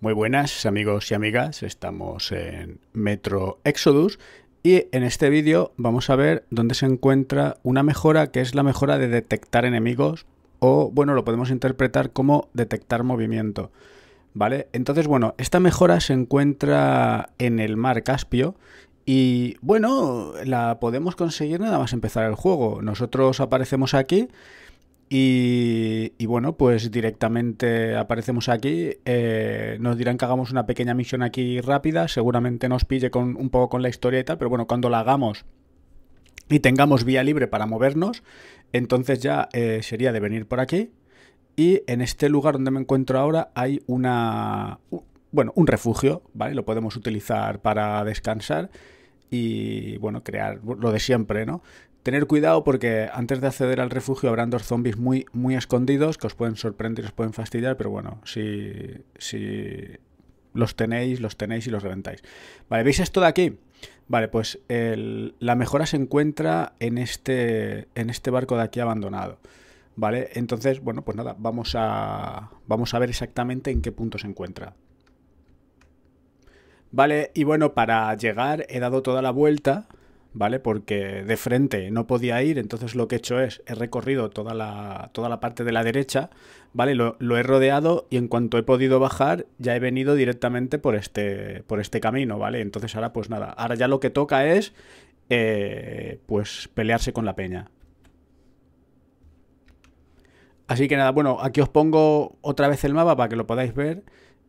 Muy buenas amigos y amigas, estamos en Metro Exodus y en este vídeo vamos a ver dónde se encuentra una mejora que es la mejora de detectar enemigos o bueno, lo podemos interpretar como detectar movimiento. ¿Vale? Entonces, bueno, esta mejora se encuentra en el mar Caspio y bueno, la podemos conseguir nada más empezar el juego. Nosotros aparecemos aquí y, bueno, pues directamente aparecemos aquí. Eh, nos dirán que hagamos una pequeña misión aquí rápida. Seguramente nos pille con, un poco con la historieta, pero bueno, cuando la hagamos y tengamos vía libre para movernos, entonces ya eh, sería de venir por aquí. Y en este lugar donde me encuentro ahora hay una. Bueno, un refugio, ¿vale? Lo podemos utilizar para descansar y bueno, crear lo de siempre, ¿no? Tener cuidado porque antes de acceder al refugio habrán dos zombies muy, muy escondidos que os pueden sorprender y os pueden fastidiar, pero bueno, si, si los tenéis, los tenéis y los reventáis. Vale, ¿veis esto de aquí? Vale, pues la mejora se encuentra en este, en este barco de aquí abandonado. Vale, entonces, bueno, pues nada, vamos a, vamos a ver exactamente en qué punto se encuentra. Vale, y bueno, para llegar he dado toda la vuelta, ¿vale? Porque de frente no podía ir, entonces lo que he hecho es, he recorrido toda la, toda la parte de la derecha, ¿vale? Lo, he rodeado y en cuanto he podido bajar, ya he venido directamente por este, por este camino, ¿vale? Entonces ahora pues nada, ahora ya lo que toca es, eh, pues, pelearse con la peña. Así que nada, bueno, aquí os pongo otra vez el mapa para que lo podáis ver.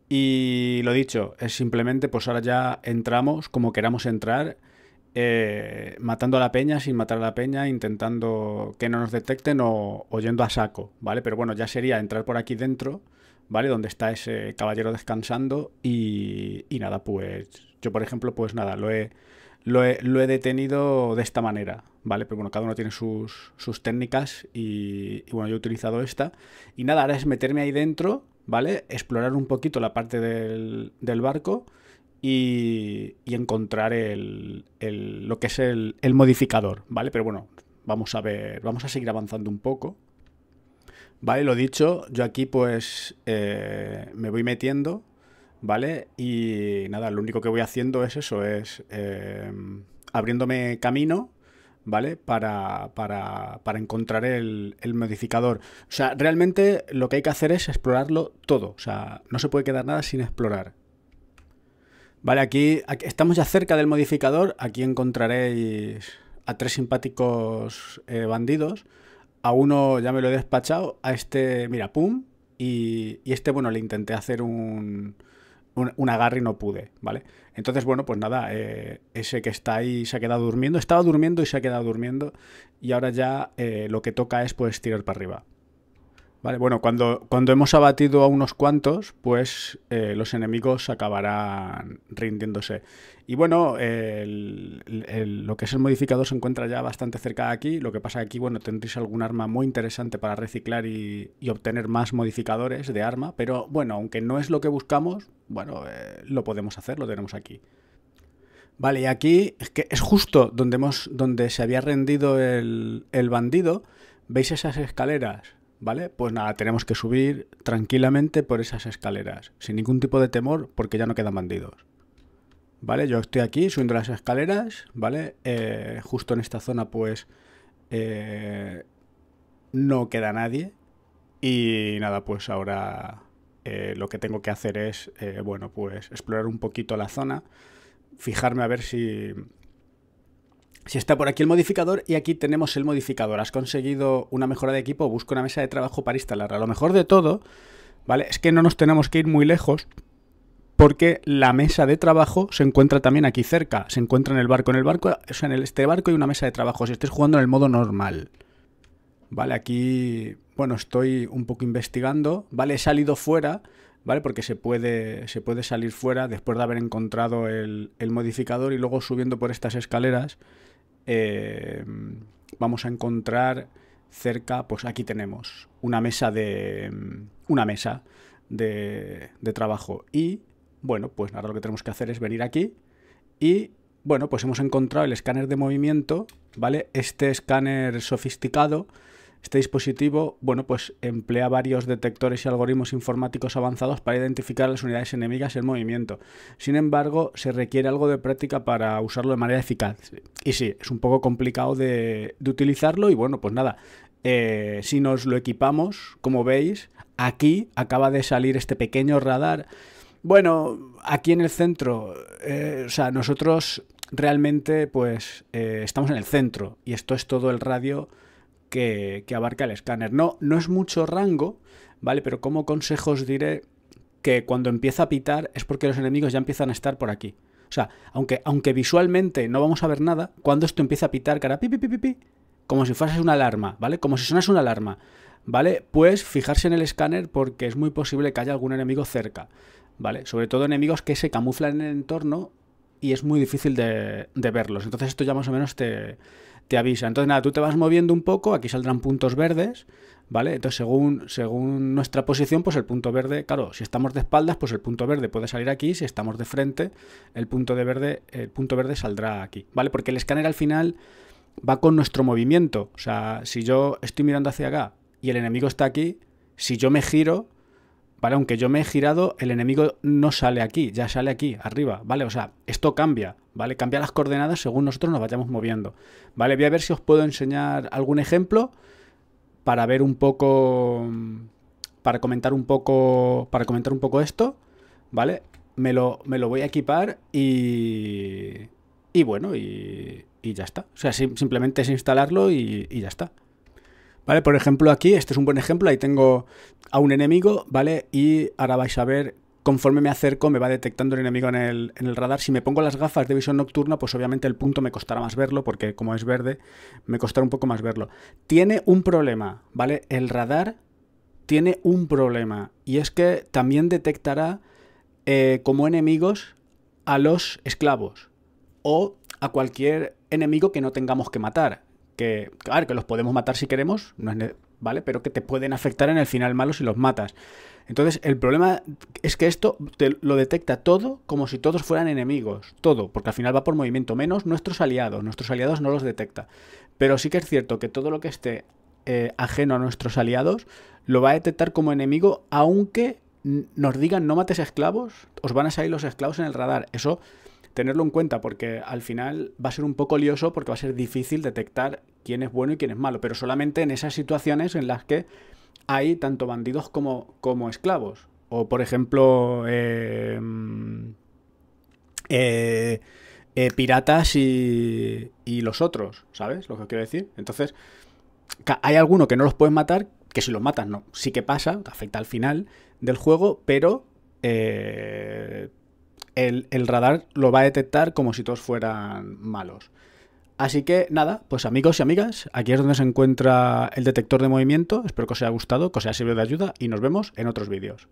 Y lo dicho, es simplemente, pues ahora ya entramos como queramos entrar. Eh, matando a la peña, sin matar a la peña, intentando que no nos detecten o, oyendo a saco, ¿vale? Pero bueno, ya sería entrar por aquí dentro, ¿vale? Donde está ese caballero descansando y, nada, pues yo por ejemplo, pues nada, lo he, lo he, detenido de esta manera, ¿vale? Pero bueno, cada uno tiene sus, sus técnicas y, bueno, yo he utilizado esta. Y nada, ahora es meterme ahí dentro, ¿vale? Explorar un poquito la parte del, del barco y, encontrar el, lo que es el, modificador, ¿vale? Pero bueno, vamos a ver, vamos a seguir avanzando un poco. Vale, lo dicho, yo aquí pues eh, me voy metiendo, ¿vale? Y nada, lo único que voy haciendo es eso, es eh, abriéndome camino, ¿vale? Para, para, encontrar el, el, modificador. O sea, realmente lo que hay que hacer es explorarlo todo. O sea, no se puede quedar nada sin explorar. Vale, aquí, estamos ya cerca del modificador. Aquí encontraréis a tres simpáticos eh, bandidos. A uno ya me lo he despachado. A este, mira, pum. Y, este, bueno, le intenté hacer un, un, agarre y no pude, ¿vale? Entonces, bueno, pues nada, eh, ese que está ahí se ha quedado durmiendo. Estaba durmiendo y se ha quedado durmiendo. Y ahora ya eh, lo que toca es pues tirar para arriba. Vale, bueno, cuando, cuando hemos abatido a unos cuantos, pues eh, los enemigos acabarán rindiéndose. Y bueno, lo que es el modificador se encuentra ya bastante cerca de aquí. Lo que pasa aquí, bueno, tendréis algún arma muy interesante para reciclar y, obtener más modificadores de arma. Pero bueno, aunque no es lo que buscamos, bueno, eh, lo podemos hacer, lo tenemos aquí. Vale, y aquí es, que es justo donde, hemos, donde se había rendido el, el bandido. ¿Veis esas escaleras? ¿vale? Pues nada, tenemos que subir tranquilamente por esas escaleras, sin ningún tipo de temor, porque ya no quedan bandidos. ¿Vale? Yo estoy aquí subiendo las escaleras, ¿vale? Eh, justo en esta zona, pues, eh, no queda nadie. Y nada, pues ahora eh, lo que tengo que hacer es, bueno, pues explorar un poquito la zona, fijarme a ver si si está por aquí el modificador y aquí tenemos el modificador. Has conseguido una mejora de equipo, busca una mesa de trabajo para instalarla. Lo mejor de todo, ¿vale? Es que no nos tenemos que ir muy lejos porque la mesa de trabajo se encuentra también aquí cerca. Se encuentra en el barco. En el barco, en este barco hay una mesa de trabajo. Si estés jugando en el modo normal. Vale, aquí, bueno, estoy un poco investigando. Vale, he salido fuera. ¿vale? Porque se puede, se puede salir fuera después de haber encontrado el, el modificador y luego subiendo por estas escaleras Em, vamos a encontrar cerca, pues aquí tenemos una mesa de mm, una mesa de, de trabajo y bueno, pues ahora lo que tenemos que hacer es venir aquí y bueno, pues hemos encontrado el escáner de movimiento, ¿vale? Este escáner sofisticado este dispositivo, bueno, pues emplea varios detectores y algoritmos informáticos avanzados para identificar las unidades enemigas en movimiento. Sin embargo, se requiere algo de práctica para usarlo de manera eficaz. Y sí, es un poco complicado de, utilizarlo y bueno, pues nada. Eh, si nos lo equipamos, como veis, aquí acaba de salir este pequeño radar. Bueno, aquí en el centro, eh, o sea, nosotros realmente pues eh, estamos en el centro y esto es todo el radio que, abarca el escáner. No, no es mucho rango, ¿vale? Pero como consejos diré que cuando empieza a pitar es porque los enemigos ya empiezan a estar por aquí. O sea, aunque, aunque visualmente no vamos a ver nada, cuando esto empieza a pitar, cara, pi, pi, pi, pi, pi, como si fuese una alarma, ¿vale? Como si sonase una alarma, ¿vale? Pues fijarse en el escáner porque es muy posible que haya algún enemigo cerca, ¿vale? Sobre todo enemigos que se camuflan en el entorno y es muy difícil de, de verlos. Entonces esto ya más o menos te, te avisa. Entonces, nada, tú te vas moviendo un poco, aquí saldrán puntos verdes, ¿vale? Entonces, según, según nuestra posición, pues el punto verde, claro, si estamos de espaldas, pues el punto verde puede salir aquí, si estamos de frente, el punto, de verde, el punto verde saldrá aquí, ¿vale? Porque el escáner al final va con nuestro movimiento, o sea, si yo estoy mirando hacia acá y el enemigo está aquí, si yo me giro, ¿vale? Aunque yo me he girado, el enemigo no sale aquí, ya sale aquí, arriba, ¿vale? O sea, esto cambia, ¿vale? Cambia las coordenadas según nosotros nos vayamos moviendo, ¿vale? Voy a ver si os puedo enseñar algún ejemplo para ver un poco, para comentar un poco, para comentar un poco esto, ¿vale? Me lo, me lo voy a equipar y, y bueno, y, y ya está. O sea, simplemente es instalarlo y, y ya está. ¿Vale? Por ejemplo, aquí, este es un buen ejemplo, ahí tengo, a un enemigo, ¿vale? Y ahora vais a ver conforme me acerco me va detectando el enemigo en el, radar. Si me pongo las gafas de visión nocturna, pues obviamente el punto me costará más verlo, porque como es verde, me costará un poco más verlo. Tiene un problema, ¿vale? El radar tiene un problema, y es que también detectará eh, como enemigos a los esclavos, o a cualquier enemigo que no tengamos que matar. Que, claro, que los podemos matar si queremos, no es ¿vale? Pero que te pueden afectar en el final malo si los matas. Entonces, el problema es que esto te lo detecta todo como si todos fueran enemigos, todo, porque al final va por movimiento, menos nuestros aliados, nuestros aliados no los detecta. Pero sí que es cierto que todo lo que esté eh, ajeno a nuestros aliados lo va a detectar como enemigo, aunque nos digan no mates esclavos, os van a salir los esclavos en el radar. Eso tenerlo en cuenta porque al final va a ser un poco lioso porque va a ser difícil detectar quién es bueno y quién es malo, pero solamente en esas situaciones en las que hay tanto bandidos como, como esclavos. O por ejemplo, eh, mm, eh, piratas y, los otros, ¿sabes? Lo que quiero decir. Entonces, hay alguno que no los puedes matar, que si los matas no, sí que pasa, afecta al final del juego, pero eh, el, radar lo va a detectar como si todos fueran malos. Así que nada, pues amigos y amigas, aquí es donde se encuentra el detector de movimiento. Espero que os haya gustado, que os haya servido de ayuda y nos vemos en otros vídeos.